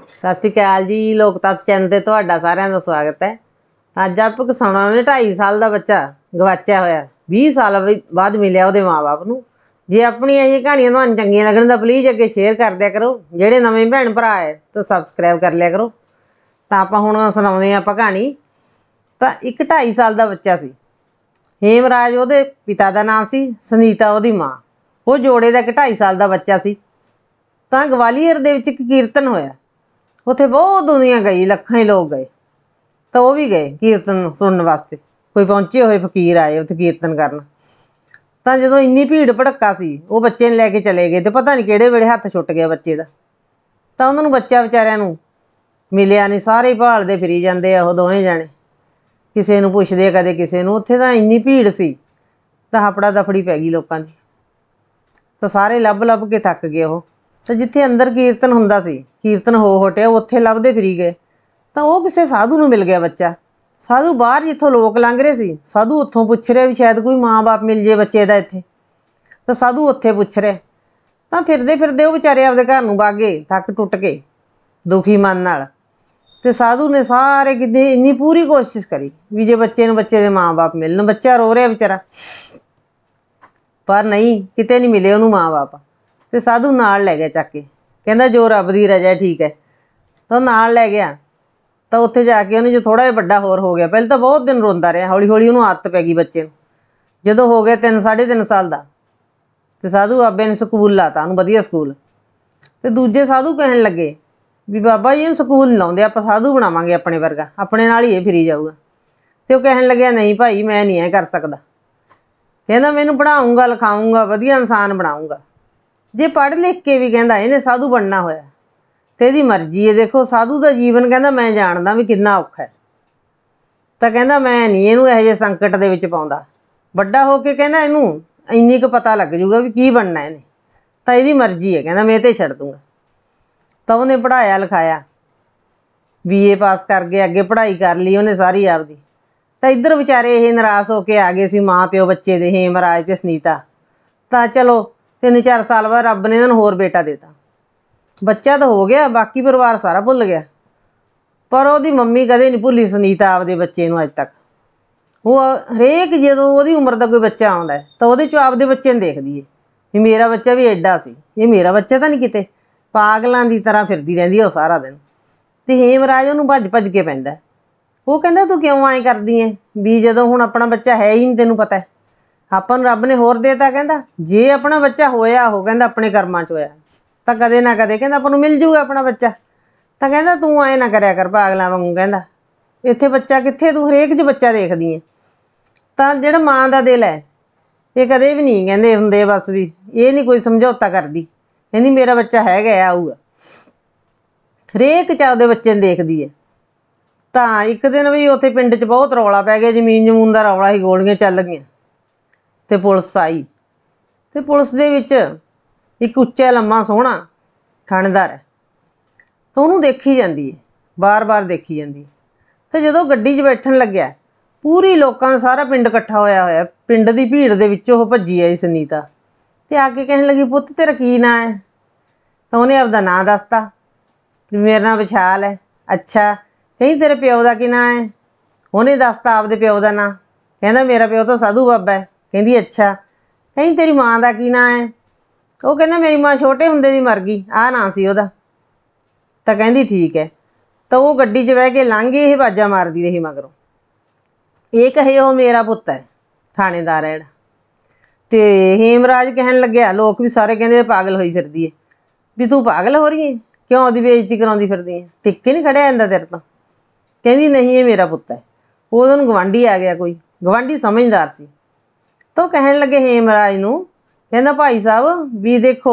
ਸਤਿ ਸ਼੍ਰੀ ਅਕਾਲ ਜੀ ਲੋਕਤਤ ਚੈਨਲ ਤੇ ਤੁਹਾਡਾ ਸਾਰਿਆਂ ਦਾ ਸਵਾਗਤ ਹੈ ਅੱਜ ਆਪ ਸੁਣਾਉਣ ਨੇ 2.5 ਸਾਲ ਦਾ ਬੱਚਾ ਗਵਾਚਿਆ ਹੋਇਆ 20 ਸਾਲ ਬਾਅਦ ਮਿਲਿਆ ਉਹਦੇ ਮਾਪੇ ਨੂੰ ਜੇ ਆਪਣੀ ਇਹ ਕਹਾਣੀਆਂ ਤੁਹਾਨੂੰ ਚੰਗੀਆਂ ਲੱਗਣ ਤਾਂ ਪਲੀਜ਼ ਅੱਗੇ ਸ਼ੇਅਰ ਕਰ ਦਿਆ ਕਰੋ ਜਿਹੜੇ ਨਵੇਂ ਭੈਣ ਭਰਾ ਹੈ ਤਾਂ ਸਬਸਕ੍ਰਾਈਬ ਕਰ ਲਿਆ ਕਰੋ ਤਾਂ ਆਪਾਂ ਹੁਣ ਸੁਣਾਉਂਦੇ ਆਂ ਆਪਾਂ ਕਹਾਣੀ ਤਾਂ ਇੱਕ 2.5 ਸਾਲ ਦਾ ਬੱਚਾ ਸੀ ਹੇਮਰਾਜ ਉਹਦੇ ਪਿਤਾ ਦਾ ਨਾਮ ਸੀ ਸੁਨੀਤਾ ਉਹਦੀ ਮਾਂ ਉਹ ਜੋੜੇ ਦਾ 2.5 ਸਾਲ ਦਾ ਬੱਚਾ ਸੀ ਤਾਂ ਗਵਾਲੀਅਰ ਦੇ ਵਿੱਚ ਇੱਕ ਕੀਰਤਨ ਹੋਇਆ ਉੱਥੇ ਬਹੁਤ ਦੁਨੀਆ ਗਈ ਲੱਖਾਂ ਹੀ ਲੋਕ ਗਏ ਤਾਂ ਉਹ ਵੀ ਗਏ ਕੀਰਤਨ ਸੁਣਨ ਵਾਸਤੇ ਕੋਈ ਪਹੁੰਚੇ ਹੋਏ ਫਕੀਰ ਆਏ ਉੱਥੇ ਕੀਰਤਨ ਕਰਨ ਤਾਂ ਜਦੋਂ ਇੰਨੀ ਭੀੜ ਭੜੱਕਾ ਸੀ ਉਹ ਬੱਚੇ ਨੇ ਲੈ ਕੇ ਚਲੇ ਗਏ ਤੇ ਪਤਾ ਨਹੀਂ ਕਿਹੜੇ ਵੇਲੇ ਹੱਥ ਛੁੱਟ ਗਿਆ ਬੱਚੇ ਦਾ ਤਾਂ ਉਹਨਾਂ ਨੂੰ ਬੱਚਾ ਵਿਚਾਰਿਆਂ ਨੂੰ ਮਿਲਿਆ ਨਹੀਂ ਸਾਰੇ ਭਾਲਦੇ ਫਿਰੀ ਜਾਂਦੇ ਆ ਉਹ ਦੋਵੇਂ ਜਾਣੇ ਕਿਸੇ ਨੂੰ ਪੁੱਛਦੇ ਕਦੇ ਕਿਸੇ ਨੂੰ ਉੱਥੇ ਤਾਂ ਇੰਨੀ ਭੀੜ ਸੀ ਤਾਂ ਹਪੜਾ ਦਫੜੀ ਪੈ ਗਈ ਲੋਕਾਂ ਦੀ ਤਾਂ ਸਾਰੇ ਲੱਭ ਲੱਭ ਕੇ ਥੱਕ ਗਏ ਉਹ ਤਾਂ ਜਿੱਥੇ ਅੰਦਰ ਕੀਰਤਨ ਹੁੰਦਾ ਸੀ ਕੀਰਤਨ ਹੋ ਹਟਿਆ ਉੱਥੇ ਲੱਭਦੇ ਫਰੀ ਗਏ ਤਾਂ ਉਹ ਕਿਸੇ ਸਾਧੂ ਨੂੰ ਮਿਲ ਗਿਆ ਬੱਚਾ ਸਾਧੂ ਬਾਹਰ ਜਿੱਥੋਂ ਲੋਕ ਲੰਘ ਰਹੇ ਸੀ ਸਾਧੂ ਉੱਥੋਂ ਪੁੱਛ ਰਿਹਾ ਵੀ ਸ਼ਾਇਦ ਕੋਈ ਮਾਂ-ਬਾਪ ਮਿਲ ਜੇ ਬੱਚੇ ਦਾ ਇੱਥੇ ਤਾਂ ਸਾਧੂ ਉੱਥੇ ਪੁੱਛ ਰਿਹਾ ਤਾਂ ਫਿਰਦੇ ਫਿਰਦੇ ਉਹ ਵਿਚਾਰੇ ਆਪਦੇ ਘਰ ਨੂੰ ਵਾਗੇ ਥੱਕ ਟੁੱਟ ਕੇ ਦੁਖੀ ਮਨ ਨਾਲ ਤੇ ਸਾਧੂ ਨੇ ਸਾਰੇ ਕਿਤੇ ਇੰਨੀ ਪੂਰੀ ਕੋਸ਼ਿਸ਼ ਕਰੀ ਵੀ ਜੇ ਬੱਚੇ ਨੂੰ ਬੱਚੇ ਦੇ ਮਾਂ-ਬਾਪ ਮਿਲਣ ਬੱਚਾ ਰੋ ਰਿਹਾ ਵਿਚਾਰਾ ਪਰ ਨਹੀਂ ਕਿਤੇ ਨਹੀਂ ਮਿਲੇ ਉਹਨੂੰ ਮਾਂ-ਬਾਪ ਤੇ ਸਾਧੂ ਨਾਲ ਲੈ ਗਿਆ ਚੱਕ ਕੇ ਕਹਿੰਦਾ ਜੋ ਰੱਬ ਦੀ ਰਜ਼ਾ ਠੀਕ ਹੈ ਤਾਂ ਨਾਲ ਲੈ ਗਿਆ ਤਾਂ ਉੱਥੇ ਜਾ ਕੇ ਉਹਨੇ ਜੋ ਥੋੜਾ ਜਿਹਾ ਵੱਡਾ ਹੋਰ ਹੋ ਗਿਆ ਪਹਿਲੇ ਤਾਂ ਬਹੁਤ ਦਿਨ ਰੋਂਦਾ ਰਿਹਾ ਹੌਲੀ ਹੌਲੀ ਉਹਨੂੰ ਆਦਤ ਪੈ ਗਈ ਬੱਚੇ ਨੂੰ ਜਦੋਂ ਹੋ ਗਿਆ 3 3.5 ਸਾਲ ਦਾ ਤੇ ਸਾਧੂ ਆਬੇ ਨੇ ਸਕੂਲ ਲਾਤਾ ਉਹਨੂੰ ਵਧੀਆ ਸਕੂਲ ਤੇ ਦੂਜੇ ਸਾਧੂ ਕਹਿਣ ਲੱਗੇ ਵੀ ਬਾਬਾ ਜੀ ਇਹਨੂੰ ਸਕੂਲ ਲਾਉਂਦੇ ਆਪਾਂ ਸਾਧੂ ਬਣਾਵਾਂਗੇ ਆਪਣੇ ਵਰਗਾ ਆਪਣੇ ਨਾਲ ਹੀ ਇਹ ਫਰੀ ਜਾਊਗਾ ਤੇ ਉਹ ਕਹਿਣ ਲੱਗਿਆ ਨਹੀਂ ਭਾਈ ਮੈਂ ਨਹੀਂ ਐ ਕਰ ਸਕਦਾ ਕਹਿੰਦਾ ਮੈਨੂੰ ਪੜਾਉਂਗਾ ਲਿਖਾਉਂਗਾ ਵਧੀਆ ਇਨਸਾਨ ਬਣਾਉਂਗਾ ਜੇ ਪੜ੍ਹ ਲਿਖ ਕੇ ਵੀ ਕਹਿੰਦਾ ਇਹਨੇ ਸਾਧੂ ਬਣਨਾ ਹੋਇਆ ਤੇ ਇਹਦੀ ਮਰਜ਼ੀ ਹੈ ਦੇਖੋ ਸਾਧੂ ਦਾ ਜੀਵਨ ਕਹਿੰਦਾ ਮੈਂ ਜਾਣਦਾ ਵੀ ਕਿੰਨਾ ਔਖਾ ਹੈ ਤਾਂ ਕਹਿੰਦਾ ਮੈਂ ਨਹੀਂ ਇਹਨੂੰ ਇਹੋ ਜਿਹੇ ਸੰਕਟ ਦੇ ਵਿੱਚ ਪਾਉਂਦਾ ਵੱਡਾ ਹੋ ਕੇ ਕਹਿੰਦਾ ਇਹਨੂੰ ਇੰਨੀ ਕੁ ਪਤਾ ਲੱਗ ਜੂਗਾ ਵੀ ਕੀ ਬਣਨਾ ਇਹਨੇ ਤਾਂ ਇਹਦੀ ਮਰਜ਼ੀ ਹੈ ਕਹਿੰਦਾ ਮੈਂ ਤੇ ਛੱਡ ਦੂੰਗਾ ਤਾਂ ਉਹਨੇ ਪੜਾਇਆ ਲਿਖਾਇਆ ਬੀਏ ਪਾਸ ਕਰ ਗਏ ਅੱਗੇ ਪੜ੍ਹਾਈ ਕਰ ਲਈ ਉਹਨੇ ਸਾਰੀ ਆਪਦੀ ਤਾਂ ਇੱਧਰ ਵਿਚਾਰੇ ਇਹ ਨਰਾਸ ਹੋ ਕੇ ਆ ਗਏ ਸੀ ਮਾਂ ਪਿਓ ਬੱਚੇ ਦੇ ਹੇਮਰਾਜ ਤੇ ਸਨੀਤਾ ਤਾਂ ਚਲੋ ਤਿੰਨ ਚਾਰ ਸਾਲ ਬਾਅਦ ਰੱਬ ਨੇ ਇਹਨਾਂ ਨੂੰ ਹੋਰ ਬੇਟਾ ਦਿੱਤਾ ਬੱਚਾ ਤਾਂ ਹੋ ਗਿਆ ਬਾਕੀ ਪਰਿਵਾਰ ਸਾਰਾ ਭੁੱਲ ਗਿਆ ਪਰ ਉਹਦੀ ਮੰਮੀ ਕਦੇ ਨਹੀਂ ਭੁੱਲੀ ਸੁਨੀਤਾ ਆਪਦੇ ਬੱਚੇ ਨੂੰ ਅੱਜ ਤੱਕ ਉਹ ਹਰੇਕ ਜਦੋਂ ਉਹਦੀ ਉਮਰ ਦਾ ਕੋਈ ਬੱਚਾ ਆਉਂਦਾ ਤਾਂ ਉਹਦੇ ਚੋਂ ਆਪਦੇ ਬੱਚੇ ਨੂੰ ਦੇਖਦੀ ਏ ਵੀ ਮੇਰਾ ਬੱਚਾ ਵੀ ਐਡਾ ਸੀ ਇਹ ਮੇਰਾ ਬੱਚਾ ਤਾਂ ਨਹੀਂ ਕਿਤੇ ਪਾਗਲਾਂ ਦੀ ਤਰ੍ਹਾਂ ਫਿਰਦੀ ਰਹਿੰਦੀ ਉਹ ਸਾਰਾ ਦਿਨ ਤੇ ਹੇਮਰਾਜ ਉਹਨੂੰ ਭੱਜ ਭੱਜ ਕੇ ਪੈਂਦਾ ਉਹ ਕਹਿੰਦਾ ਤੂੰ ਕਿਉਂ ਐਂ ਕਰਦੀ ਐ ਵੀ ਜਦੋਂ ਹੁਣ ਆਪਣਾ ਬੱਚਾ ਹੈ ਹੀ ਨਹੀਂ ਤੈਨੂੰ ਪਤਾ ਆਪਾਂ ਨੂੰ ਰੱਬ ਨੇ ਹੋਰ ਦੇਤਾ ਕਹਿੰਦਾ ਜੇ ਆਪਣਾ ਬੱਚਾ ਹੋਇਆ ਹੋ ਕਹਿੰਦਾ ਆਪਣੇ ਕਰਮਾਂ 'ਚ ਹੋਇਆ ਤਾਂ ਕਦੇ ਨਾ ਕਦੇ ਕਹਿੰਦਾ ਆਪਾਂ ਨੂੰ ਮਿਲ ਜੂਗਾ ਆਪਣਾ ਬੱਚਾ ਤਾਂ ਕਹਿੰਦਾ ਤੂੰ ਐ ਨਾ ਕਰਿਆ ਕਰ ਪਾਗਲਾ ਵਾਂਗੂ ਕਹਿੰਦਾ ਇੱਥੇ ਬੱਚਾ ਕਿੱਥੇ ਤੂੰ ਹਰੇਕ 'ਚ ਬੱਚਾ ਦੇਖਦੀ ਐ ਤਾਂ ਜਿਹੜਾ ਮਾਂ ਦਾ ਦਿਲ ਐ ਇਹ ਕਦੇ ਵੀ ਨਹੀਂ ਕਹਿੰਦੇ ਹੁੰਦੇ ਬਸ ਵੀ ਇਹ ਨਹੀਂ ਕੋਈ ਸਮਝੌਤਾ ਕਰਦੀ ਕਹਿੰਦੀ ਮੇਰਾ ਬੱਚਾ ਹੈਗਾ ਆਊਗਾ ਹਰੇਕ ਚ ਆਪਦੇ ਬੱਚੇ ਨੂੰ ਦੇਖਦੀ ਐ ਤਾਂ ਇੱਕ ਦਿਨ ਵੀ ਉੱਥੇ ਪਿੰਡ 'ਚ ਬਹੁਤ ਰੌਲਾ ਪੈ ਗਿਆ ਜ਼ਮੀਨ ਜ਼ਮੂਨ ਦਾ ਰੌਲਾ ਹੀ ਗੋਲੀਆਂ ਚੱਲ ਗਈਆਂ ਤੇ ਪੁਲਿਸ ਆਈ ਤੇ ਪੁਲਿਸ ਦੇ ਵਿੱਚ ਇੱਕ ਉੱਚਾ ਲੰਮਾ ਸੋਹਣਾ ਥਾਣੇਦਾਰ ਹੈ ਤਾਂ ਉਹਨੂੰ ਦੇਖੀ ਜਾਂਦੀ ਹੈ ਬਾਰ-ਬਾਰ ਦੇਖੀ ਜਾਂਦੀ ਹੈ ਤੇ ਜਦੋਂ ਗੱਡੀ 'ਚ ਬੈਠਣ ਲੱਗਿਆ ਪੂਰੀ ਲੋਕਾਂ ਦਾ ਸਾਰਾ ਪਿੰਡ ਇਕੱਠਾ ਹੋਇਆ ਹੋਇਆ ਪਿੰਡ ਦੀ ਭੀੜ ਦੇ ਵਿੱਚ ਉਹ ਭੱਜੀ ਆਈ ਸਨੀਤਾ ਤੇ ਆ ਕੇ ਕਹਿਣ ਲੱਗੀ ਪੁੱਤ ਤੇਰਾ ਕੀ ਨਾਂ ਹੈ ਤਾਂ ਉਹਨੇ ਆਪਦਾ ਨਾਂ ਦੱਸਤਾ ਮੇਰਾ ਨਾਂ ਵਿਸ਼ਾਲ ਹੈ ਅੱਛਾ ਕਹਿੰਦੀ ਤੇਰੇ ਪਿਓ ਦਾ ਕੀ ਨਾਂ ਹੈ ਉਹਨੇ ਦੱਸਤਾ ਆਪਦੇ ਪਿਓ ਦਾ ਨਾਂ ਕਹਿੰਦਾ ਮੇਰਾ ਪਿਓ ਤਾਂ ਸਾਧੂ ਬਾਬਾ ਹੈ ਕਹਿੰਦੀ ਅੱਛਾ ਕਹਿੰਦੀ ਤੇਰੀ ਮਾਂ ਦਾ ਕੀ ਨਾਂ ਹੈ ਉਹ ਕਹਿੰਦਾ ਮੇਰੀ ਮਾਂ ਛੋਟੇ ਹੁੰਦੇ ਦੀ ਮਰ ਗਈ ਆਹ ਨਾਂ ਸੀ ਉਹਦਾ ਤਾਂ ਕਹਿੰਦੀ ਠੀਕ ਹੈ ਤਾਂ ਉਹ ਗੱਡੀ 'ਚ ਬਹਿ ਕੇ ਲੰਘ ਗਈ ਇਹ ਬਾਜਾ ਮਾਰਦੀ ਰਹੀ ਮਗਰੋਂ ਇਹ ਕਹੇ ਉਹ ਮੇਰਾ ਪੁੱਤ ਹੈ ਥਾਣੇਦਾਰ ਹੈ ਜਿਹੜਾ ਤੇ ਹੇਮਰਾਜ ਕਹਿਣ ਲੱਗਿਆ ਲੋਕ ਵੀ ਸਾਰੇ ਕਹਿੰਦੇ ਪਾਗਲ ਹੋਈ ਫਿਰਦੀ ਹੈ ਵੀ ਤੂੰ ਪਾਗਲ ਹੋ ਰਹੀ ਹੈ ਕਿਉਂ ਉਹਦੀ ਬੇਇੱਜ਼ਤੀ ਕਰਾਉਂਦੀ ਫਿਰਦੀ ਹੈ ਟਿੱਕੇ ਨਹੀਂ ਖੜਿਆ ਜਾਂਦਾ ਤੇਰੇ ਤੋਂ ਕਹਿੰਦੀ ਨਹੀਂ ਇਹ ਮੇਰਾ ਪੁੱਤ ਹੈ ਉਹਦੋਂ ਗਵਾਂਢੀ ਆ ਗਿਆ ਕੋਈ ਗਵਾਂਢੀ ਸਮਝਦਾਰ ਸੀ ਤੋ ਕਹਿਣ ਲੱਗੇ ਹੇਮਰਾਜ ਨੂੰ ਕਹਿੰਦਾ ਭਾਈ ਸਾਹਿਬ ਵੀ ਦੇਖੋ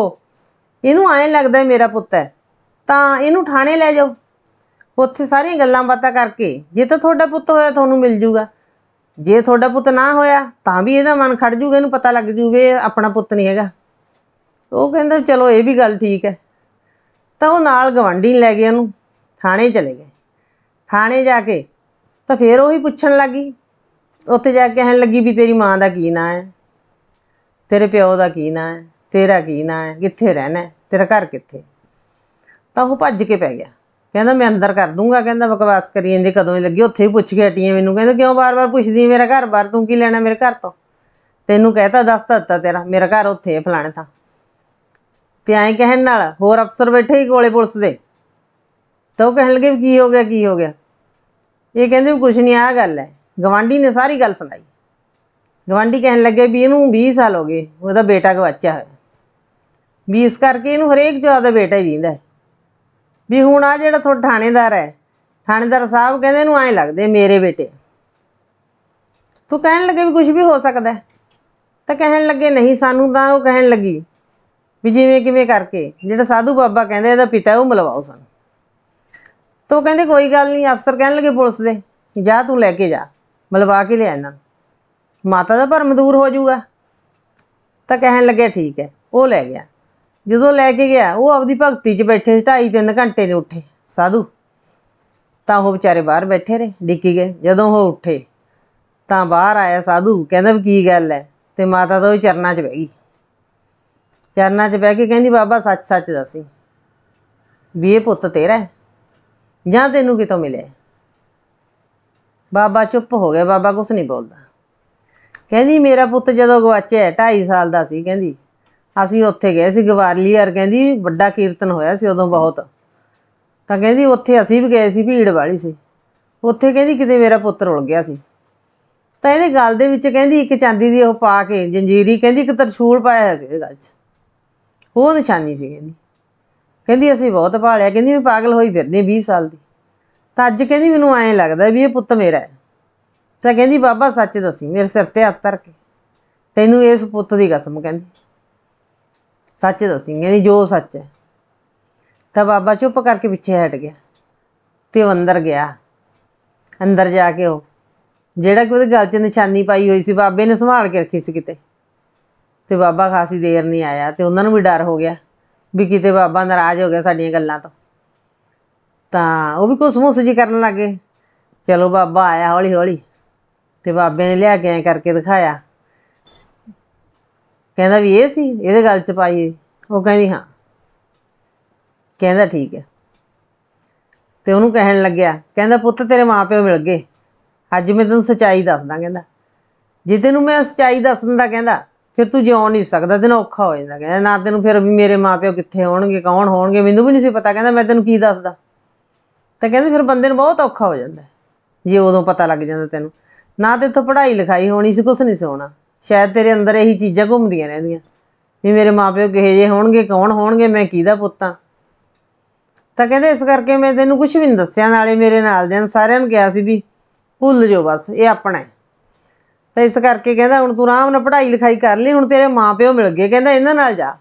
ਇਹਨੂੰ ਐਂ ਲੱਗਦਾ ਮੇਰਾ ਪੁੱਤ ਹੈ ਤਾਂ ਇਹਨੂੰ ਥਾਣੇ ਲੈ ਜਾਓ ਉੱਥੇ ਸਾਰੀਆਂ ਗੱਲਾਂ ਬਾਤਾਂ ਕਰਕੇ ਜੇ ਤਾਂ ਤੁਹਾਡਾ ਪੁੱਤ ਹੋਇਆ ਤੁਹਾਨੂੰ ਮਿਲ ਜੂਗਾ ਜੇ ਤੁਹਾਡਾ ਪੁੱਤ ਨਾ ਹੋਇਆ ਤਾਂ ਵੀ ਇਹਦਾ ਮਨ ਖੜ ਜੂਗਾ ਇਹਨੂੰ ਪਤਾ ਲੱਗ ਜੂਵੇ ਆਪਣਾ ਪੁੱਤ ਨਹੀਂ ਹੈਗਾ ਉਹ ਕਹਿੰਦਾ ਚਲੋ ਇਹ ਵੀ ਗੱਲ ਠੀਕ ਹੈ ਤਾਂ ਉਹ ਨਾਲ ਗਵੰਡੀ ਲੈ ਗਿਆ ਉਹਨੂੰ ਥਾਣੇ ਚਲੇ ਗਏ ਥਾਣੇ ਜਾ ਕੇ ਤਾਂ ਫੇਰ ਉਹ ਹੀ ਪੁੱਛਣ ਲੱਗੀ ਉੱਥੇ ਜਾ ਕੇ ਕਹਿਣ ਲੱਗੀ ਵੀ ਤੇਰੀ ਮਾਂ ਦਾ ਕੀ ਨਾਂ ਹੈ ਤੇਰੇ ਪਿਓ ਦਾ ਕੀ ਨਾਂ ਹੈ ਤੇਰਾ ਕੀ ਨਾਂ ਹੈ ਕਿੱਥੇ ਰਹਿਣਾ ਹੈ ਤੇਰਾ ਘਰ ਕਿੱਥੇ ਤਾਂ ਉਹ ਭੱਜ ਕੇ ਪੈ ਗਿਆ ਕਹਿੰਦਾ ਮੈਂ ਅੰਦਰ ਕਰ ਦੂੰਗਾ ਕਹਿੰਦਾ ਬਕਵਾਸ ਕਰੀ ਜਾਂਦੀ ਕਦੋਂ ਹੀ ਲੱਗੀ ਉੱਥੇ ਹੀ ਪੁੱਛ ਕੇ ਹਟੀਆਂ ਮੈਨੂੰ ਕਹਿੰਦਾ ਕਿਉਂ ਬਾਰ-ਬਾਰ ਪੁੱਛਦੀ ਮੇਰਾ ਘਰ ਬਾਰ ਤੂੰ ਕੀ ਲੈਣਾ ਮੇਰੇ ਘਰ ਤੋਂ ਤੈਨੂੰ ਕਹਿਤਾ ਦੱਸ ਦਿੱਤਾ ਤੇਰਾ ਮੇਰਾ ਘਰ ਉੱਥੇ ਹੈ ਫਲਾਣੇ ਥਾਂ ਤੇ ਐਂ ਕਹਿਣ ਨਾਲ ਹੋਰ ਅਫਸਰ ਬੈਠੇ ਹੀ ਕੋਲੇ ਪੁਲਿਸ ਦੇ ਤਾਂ ਉਹ ਕਹਿਣ ਲੱਗੇ ਕੀ ਹੋ ਗਿਆ ਕੀ ਹੋ ਗਿਆ ਇਹ ਕਹਿੰਦੇ ਕੁਝ ਨਹੀਂ ਆ ਗੱਲ ਹੈ ਗਵਾਂਢੀ ਨੇ ਸਾਰੀ ਗੱਲ ਸੁਣਾਈ ਗਵਾਂਢੀ ਕਹਿਣ ਲੱਗੇ ਵੀ ਇਹਨੂੰ 20 ਸਾਲ ਹੋ ਗਏ ਉਹਦਾ ਬੇਟਾ ਗਵਾਚਿਆ ਹੋਇਆ ਵੀ ਇਸ ਕਰਕੇ ਇਹਨੂੰ ਹਰੇਕ ਜਗ੍ਹਾ ਦਾ ਬੇਟਾ ਹੀ ਦਿੰਦਾ ਵੀ ਹੁਣ ਆ ਜਿਹੜਾ ਤੁਹਾਡਾ ਥਾਣੇਦਾਰ ਹੈ ਥਾਣੇਦਾਰ ਸਾਹਿਬ ਕਹਿੰਦੇ ਇਹਨੂੰ ਐਂ ਲੱਗਦੇ ਮੇਰੇ ਬੇਟੇ ਤੂੰ ਕਹਿਣ ਲੱਗੇ ਵੀ ਕੁਝ ਵੀ ਹੋ ਸਕਦਾ ਤਾਂ ਕਹਿਣ ਲੱਗੇ ਨਹੀਂ ਸਾਨੂੰ ਤਾਂ ਉਹ ਕਹਿਣ ਲੱਗੀ ਵੀ ਜਿਵੇਂ ਕਿਵੇਂ ਕਰਕੇ ਜਿਹੜਾ ਸਾਧੂ ਬਾਬਾ ਕਹਿੰਦੇ ਇਹਦਾ ਪਿਤਾ ਉਹ ਮਿਲਵਾਓ ਸਾਨੂੰ ਤੋ ਕਹਿੰਦੇ ਕੋਈ ਗੱਲ ਨਹੀਂ ਅਫਸਰ ਕਹਿਣ ਲੱਗੇ ਪੁਲਿਸ ਦੇ ਜਾ ਤੂੰ ਲੈ ਕੇ ਜਾ ਮਲਵਾ ਕੇ ਲਿਆ ਇਹਨਾਂ ਨੂੰ ਮਾਤਾ ਦਾ ਭਰਮ ਦੂਰ ਹੋ ਜਾਊਗਾ ਤਾਂ ਕਹਿਣ ਲੱਗਿਆ ਠੀਕ ਹੈ ਉਹ ਲੈ ਗਿਆ ਜਦੋਂ ਲੈ ਕੇ ਗਿਆ ਉਹ ਆਪਦੀ ਭਗਤੀ 'ਚ ਬੈਠੇ ਸੀ 2.5 3 ਘੰਟੇ ਨੇ ਉੱਠੇ ਸਾਧੂ ਤਾਂ ਉਹ ਵਿਚਾਰੇ ਬਾਹਰ ਬੈਠੇ ਰਹੇ ਡਿੱਕੀ ਗਏ ਜਦੋਂ ਉਹ ਉੱਠੇ ਤਾਂ ਬਾਹਰ ਆਇਆ ਸਾਧੂ ਕਹਿੰਦਾ ਵੀ ਕੀ ਗੱਲ ਹੈ ਤੇ ਮਾਤਾ ਤਾਂ ਉਹ ਚਰਨਾਂ 'ਚ ਬਹਿ ਗਈ ਚਰਨਾਂ 'ਚ ਬਹਿ ਕੇ ਕਹਿੰਦੀ ਬਾਬਾ ਸੱਚ ਸੱਚ ਦੱਸੀ ਵੀ ਇਹ ਪੁੱਤ ਤੇਰਾ ਹੈ ਜਾਂ ਤੈਨੂੰ ਕਿਤੋਂ ਮਿਲਿਆ ਬਾਬਾ ਚੁੱਪ ਹੋ ਗਿਆ ਬਾਬਾ ਕੁਝ ਨਹੀਂ ਬੋਲਦਾ ਕਹਿੰਦੀ ਮੇਰਾ ਪੁੱਤ ਜਦੋਂ ਗਵਾਚਿਆ 2.5 ਸਾਲ ਦਾ ਸੀ ਕਹਿੰਦੀ ਅਸੀਂ ਉੱਥੇ ਗਏ ਸੀ ਗਵਾਲੀਅਰ ਕਹਿੰਦੀ ਵੱਡਾ ਕੀਰਤਨ ਹੋਇਆ ਸੀ ਉਦੋਂ ਬਹੁਤ ਤਾਂ ਕਹਿੰਦੀ ਉੱਥੇ ਅਸੀਂ ਵੀ ਗਏ ਸੀ ਭੀੜ ਵਾਲੀ ਸੀ ਉੱਥੇ ਕਹਿੰਦੀ ਕਿਤੇ ਮੇਰਾ ਪੁੱਤ ਰੁਲ ਗਿਆ ਸੀ ਤਾਂ ਇਹਦੇ ਗੱਲ ਦੇ ਵਿੱਚ ਕਹਿੰਦੀ ਇੱਕ ਚਾਂਦੀ ਦੀ ਉਹ ਪਾ ਕੇ ਜੰਜੀਰੀ ਕਹਿੰਦੀ ਇੱਕ ਤਰਸ਼ੂਲ ਪਾਇਆ ਹੋਇਆ ਸੀ ਇਹਦੇ ਗੱਲ 'ਚ ਉਹ ਨਿਸ਼ਾਨੀ ਸੀ ਕਹਿੰਦੀ ਕਹਿੰਦੀ ਅਸੀਂ ਬਹੁਤ ਭਾਲਿਆ ਕਹਿੰਦੀ ਮੈਂ ਪਾਗਲ ਹੋਈ ਫਿਰਦੀ 20 ਸਾਲ ਦੀ ਤਾਂ ਅੱਜ ਕਹਿੰਦੀ ਮੈਨੂੰ ਐਂ ਲੱਗਦਾ ਵੀ ਇਹ ਪੁੱਤ ਮੇਰਾ ਹੈ ਤਾਂ ਕਹਿੰਦੀ ਬਾਬਾ ਸੱਚ ਦੱਸੀ ਮੇਰੇ ਸਿਰ ਤੇ ਹੱਥ ਧਰ ਕੇ ਤੈਨੂੰ ਇਸ ਪੁੱਤ ਦੀ ਕਸਮ ਕਹਿੰਦੀ ਸੱਚ ਦੱਸੀ ਕਹਿੰਦੀ ਜੋ ਸੱਚ ਹੈ ਤਾਂ ਬਾਬਾ ਚੁੱਪ ਕਰਕੇ ਪਿੱਛੇ ਹਟ ਗਿਆ ਤੇ ਅੰਦਰ ਗਿਆ ਅੰਦਰ ਜਾ ਕੇ ਉਹ ਜਿਹੜਾ ਕਿ ਉਹਦੇ ਗੱਲ 'ਚ ਨਿਸ਼ਾਨੀ ਪਾਈ ਹੋਈ ਸੀ ਬਾਬੇ ਨੇ ਸੰਭਾਲ ਕੇ ਰੱਖੀ ਸੀ ਕਿਤੇ ਤੇ ਬਾਬਾ ਖਾਸੀ ਦੇਰ ਨਹੀਂ ਆਇਆ ਤੇ ਉਹਨਾਂ ਨੂੰ ਵੀ ਡਰ ਹੋ ਗਿਆ ਵੀ ਕਿਤੇ ਬਾਬਾ ਨਾਰਾਜ਼ ਹੋ ਗਿਆ ਸਾਡੀਆਂ ਗੱਲਾਂ ਤੋਂ ਤਾਂ ਉਹ ਵੀ ਕੋਸਮੋਸ ਜੀ ਕਰਨ ਲੱਗੇ ਚਲੋ ਬਾਬਾ ਆਇਆ ਹੌਲੀ ਹੌਲੀ ਤੇ ਬਾਬੇ ਨੇ ਲਿਆ ਕੇ ਐ ਕਰਕੇ ਦਿਖਾਇਆ ਕਹਿੰਦਾ ਵੀ ਇਹ ਸੀ ਇਹਦੇ ਗੱਲ ਚ ਪਾਈ ਉਹ ਕਹਿੰਦੀ ਹਾਂ ਕਹਿੰਦਾ ਠੀਕ ਹੈ ਤੇ ਉਹਨੂੰ ਕਹਿਣ ਲੱਗਿਆ ਕਹਿੰਦਾ ਪੁੱਤ ਤੇਰੇ ਮਾਪਿਓ ਮਿਲ ਗਏ ਅੱਜ ਮੈਂ ਤੈਨੂੰ ਸਚਾਈ ਦੱਸਦਾ ਕਹਿੰਦਾ ਜੇ ਤੈਨੂੰ ਮੈਂ ਸਚਾਈ ਦੱਸ ਦਿੰਦਾ ਕਹਿੰਦਾ ਫਿਰ ਤੂੰ ਜਿਉਂ ਨਹੀਂ ਸਕਦਾ ਤੈਨੂੰ ਔਖਾ ਹੋ ਜਾਂਦਾ ਕਹਿੰਦਾ ਨਾ ਤੈਨੂੰ ਫਿਰ ਵੀ ਮੇਰੇ ਮਾਪਿਓ ਕਿੱਥੇ ਹੋਣਗੇ ਕੌਣ ਹੋਣਗੇ ਮੈਨੂੰ ਵੀ ਨਹੀਂ ਸੀ ਪਤਾ ਕਹਿੰਦਾ ਮੈਂ ਤੈਨੂੰ ਕੀ ਦੱਸਦਾ ਤਾਂ ਕਹਿੰਦੇ ਫਿਰ ਬੰਦੇ ਨੂੰ ਬਹੁਤ ਔਖਾ ਹੋ ਜਾਂਦਾ ਜੇ ਉਦੋਂ ਪਤਾ ਲੱਗ ਜਾਂਦਾ ਤੈਨੂੰ ਨਾ ਤੇ ਇਥੋਂ ਪੜ੍ਹਾਈ ਲਿਖਾਈ ਹੋਣੀ ਸੀ ਕੁਝ ਨਹੀਂ ਸੋਣਾ ਸ਼ਾਇਦ ਤੇਰੇ ਅੰਦਰ ਇਹੀ ਚੀਜ਼ਾਂ ਘੁੰਮਦੀਆਂ ਰਹਿੰਦੀਆਂ ਵੀ ਮੇਰੇ ਮਾਪਿਓ ਕਿਹੇ ਜੇ ਹੋਣਗੇ ਕੌਣ ਹੋਣਗੇ ਮੈਂ ਕਿਹਦਾ ਪੁੱਤ ਆ ਤਾਂ ਕਹਿੰਦੇ ਇਸ ਕਰਕੇ ਮੈਂ ਤੈਨੂੰ ਕੁਝ ਵੀ ਨਹੀਂ ਦੱਸਿਆ ਨਾਲੇ ਮੇਰੇ ਨਾਲ ਦੇ ਸਾਰਿਆਂ ਨੂੰ ਕਿਹਾ ਸੀ ਵੀ ਭੁੱਲ ਜਾਓ ਬਸ ਇਹ ਆਪਣਾ ਹੈ ਤਾਂ ਇਸ ਕਰਕੇ ਕਹਿੰਦਾ ਹੁਣ ਤੂੰ ਆਰਾਮ ਨਾਲ ਪੜ੍ਹਾਈ ਲਿਖਾਈ ਕਰ ਲਈ ਹੁਣ ਤੇਰੇ ਮਾਪਿਓ ਮਿਲ ਗਏ ਕਹਿੰਦਾ ਇਹਨਾਂ ਨਾਲ ਜਾ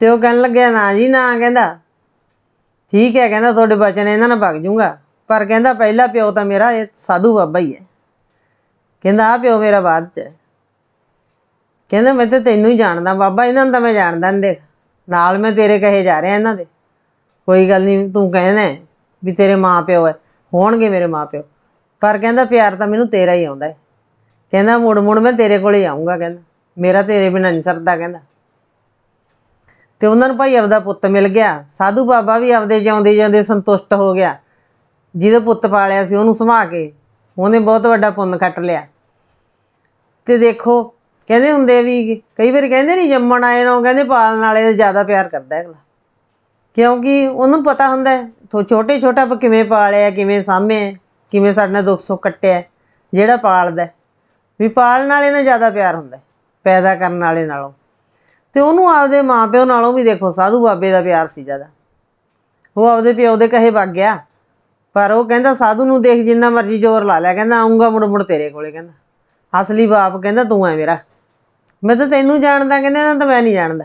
ਤੇ ਉਹ ਕਹਿਣ ਲੱਗਿਆ ਨਾ ਜੀ ਨਾ ਕਹਿੰਦਾ ਠੀਕ ਹੈ ਕਹਿੰਦਾ ਤੁਹਾਡੇ ਬਚਨ ਇਹਨਾਂ ਨਾਲ ਭਗ ਜੂਗਾ ਪਰ ਕਹਿੰਦਾ ਪਹਿਲਾ ਪਿਓ ਤਾਂ ਮੇਰਾ ਇਹ ਸਾਧੂ ਬਾਬਾ ਹੀ ਹੈ ਕਹਿੰਦਾ ਆ ਪਿਓ ਮੇਰਾ ਬਾਦ ਚ ਕਹਿੰਦਾ ਮੈਂ ਤਾਂ ਤੈਨੂੰ ਹੀ ਜਾਣਦਾ ਬਾਬਾ ਇਹਨਾਂ ਨੂੰ ਤਾਂ ਮੈਂ ਜਾਣਦਾ ਨਹੀਂ ਦੇਖ ਨਾਲ ਮੈਂ ਤੇਰੇ ਕਹੇ ਜਾ ਰਿਹਾ ਇਹਨਾਂ ਦੇ ਕੋਈ ਗੱਲ ਨਹੀਂ ਤੂੰ ਕਹਿੰਦਾ ਵੀ ਤੇਰੇ ਮਾਪਿਓ ਹੈ ਹੋਣਗੇ ਮੇਰੇ ਮਾਪਿਓ ਪਰ ਕਹਿੰਦਾ ਪਿਆਰ ਤਾਂ ਮੈਨੂੰ ਤੇਰਾ ਹੀ ਆਉਂਦਾ ਹੈ ਕਹਿੰਦਾ ਮੁੜ ਮੁੜ ਮੈਂ ਤੇਰੇ ਕੋਲ ਹੀ ਆਉਂਗਾ ਕਹਿੰਦਾ ਮੇਰਾ ਤੇਰੇ ਬਿਨਾਂ ਨਹੀਂ ਸਰਦਾ ਕਹਿੰਦਾ ਤੇ ਉਹਨਾਂ ਨੂੰ ਭਾਈ ਆਪਦਾ ਪੁੱਤ ਮਿਲ ਗਿਆ ਸਾਧੂ ਬਾਬਾ ਵੀ ਆਪਦੇ ਜਿਉਂਦੇ ਜਿਉਂਦੇ ਸੰਤੁਸ਼ਟ ਹੋ ਗਿਆ ਜਿਹਦੇ ਪੁੱਤ ਪਾਲਿਆ ਸੀ ਉਹਨੂੰ ਸੁਭਾ ਕੇ ਉਹਨੇ ਬਹੁਤ ਵੱਡਾ ਪੁੰਨ ਕੱਟ ਲਿਆ ਤੇ ਦੇਖੋ ਕਹਿੰਦੇ ਹੁੰਦੇ ਵੀ ਕਈ ਵਾਰ ਕਹਿੰਦੇ ਨਹੀਂ ਜੰਮਣ ਆਏ ਨੂੰ ਕਹਿੰਦੇ ਪਾਲਣ ਵਾਲੇ ਦਾ ਜ਼ਿਆਦਾ ਪਿਆਰ ਕਰਦਾ ਹੈ ਕਿਉਂਕਿ ਉਹਨੂੰ ਪਤਾ ਹੁੰਦਾ ਹੈ ਛੋਟੇ ਛੋਟਾ ਆਪ ਕਿਵੇਂ ਪਾਲਿਆ ਕਿਵੇਂ ਸਾਹਮੇ ਕਿਵੇਂ ਸਾਡੇ ਨਾਲ ਦੁੱਖ ਸੁੱਖ ਕੱਟਿਆ ਜਿਹੜਾ ਪਾਲਦਾ ਵੀ ਪਾਲਣ ਵਾਲੇ ਨਾਲ ਜ਼ਿਆਦਾ ਪਿਆਰ ਹੁੰਦਾ ਪੈਦਾ ਕਰਨ ਵਾਲੇ ਨਾਲੋਂ ਤੇ ਉਹਨੂੰ ਆਪਦੇ ਮਾਪਿਓ ਨਾਲੋਂ ਵੀ ਦੇਖੋ ਸਾਧੂ ਬਾਬੇ ਦਾ ਪਿਆਰ ਸੀ ਜ਼ਿਆਦਾ ਉਹ ਆਪਦੇ ਪਿਓ ਦੇ ਕਹੇ ਵਗ ਗਿਆ ਪਰ ਉਹ ਕਹਿੰਦਾ ਸਾਧੂ ਨੂੰ ਦੇਖ ਜਿੰਨਾ ਮਰਜ਼ੀ ਜ਼ੋਰ ਲਾ ਲਿਆ ਕਹਿੰਦਾ ਆਉਂਗਾ ਮੁੜ ਮੁੜ ਤੇਰੇ ਕੋਲੇ ਕਹਿੰਦਾ ਅਸਲੀ ਬਾਪ ਕਹਿੰਦਾ ਤੂੰ ਐ ਮੇਰਾ ਮੈਂ ਤਾਂ ਤੈਨੂੰ ਜਾਣਦਾ ਕਹਿੰਦਾ ਨਾ ਤਾਂ ਮੈਂ ਨਹੀਂ ਜਾਣਦਾ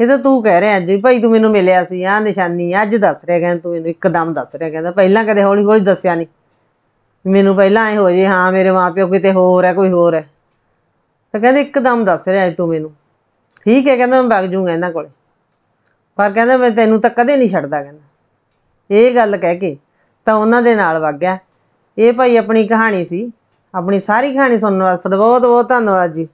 ਇਹ ਤਾਂ ਤੂੰ ਕਹਿ ਰਿਹਾ ਜੀ ਭਾਈ ਤੂੰ ਮੈਨੂੰ ਮਿਲਿਆ ਸੀ ਆ ਨਿਸ਼ਾਨੀ ਅੱਜ ਦੱਸ ਰਿਹਾ ਕਹਿੰਦਾ ਤੂੰ ਮੈਨੂੰ ਇੱਕਦਮ ਦੱਸ ਰਿਹਾ ਕਹਿੰਦਾ ਪਹਿਲਾਂ ਕਦੇ ਹੌਲੀ ਹੌਲੀ ਦੱਸਿਆ ਨਹੀਂ ਮੈਨੂੰ ਪਹਿਲਾਂ ਐ ਹੋ ਜੇ ਹਾਂ ਮੇਰੇ ਮਾਪਿਓ ਕਿਤੇ ਹੋਰ ਹੈ ਕੋਈ ਹੋਰ ਹੈ ਤਾਂ ਕਹਿੰਦਾ ਇੱਕਦਮ ਦੱਸ ਰਿਹਾ ਤੂੰ ਮੈਨੂੰ ਠੀਕ ਹੈ ਕਹਿੰਦਾ ਮੈਂ ਵਗ ਜੂਗਾ ਇਹਨਾਂ ਕੋਲੇ ਪਰ ਕਹਿੰਦਾ ਮੈਂ ਤੈਨੂੰ ਤਾਂ ਕਦੇ ਨਹੀਂ ਛੱਡਦਾ ਕਹਿੰਦਾ ਇਹ ਗੱਲ ਕਹਿ ਕੇ ਤਾਂ ਉਹਨਾਂ ਦੇ ਨਾਲ ਵਗ ਗਿਆ ਇਹ ਭਾਈ ਆਪਣੀ ਕਹਾਣੀ ਸੀ ਆਪਣੀ ਸਾਰੀ ਕਹਾਣੀ ਸੁਣਨ ਵਾਸਤੇ ਬਹੁਤ ਬਹੁਤ ਧੰਨਵਾਦ ਜੀ